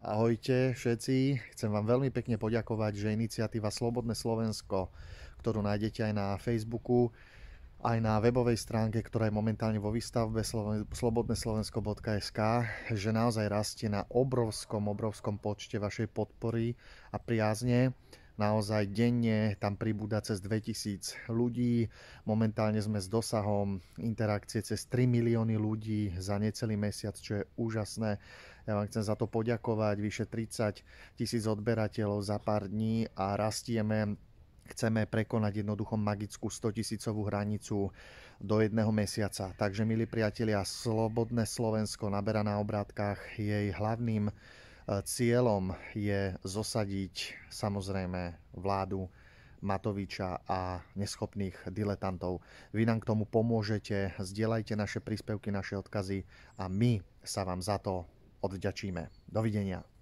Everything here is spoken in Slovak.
Ahojte všetci, chcem vám veľmi pekne poďakovať, že iniciatíva Slobodné Slovensko, ktorú nájdete aj na Facebooku, aj na webovej stránke, ktorá je momentálne vo výstavbe slobodneslovensko.sk, že naozaj rastie na obrovskom, obrovskom počte vašej podpory a priazne. Naozaj denne tam pribúda cez 2000 ľudí. Momentálne sme s dosahom interakcie cez 3 milióny ľudí za necelý mesiac, čo je úžasné. Ja vám chcem za to poďakovať. Vyše 30 tisíc odberateľov za pár dní a rastieme chceme prekonať jednoducho magickú 100 tisícovú hranicu do jedného mesiaca. Takže milí priatelia, Slobodné Slovensko naberá na obrátkach jej hlavným E, cieľom je zosadiť samozrejme vládu Matoviča a neschopných diletantov. Vy nám k tomu pomôžete, zdieľajte naše príspevky, naše odkazy a my sa vám za to odďačíme. Dovidenia.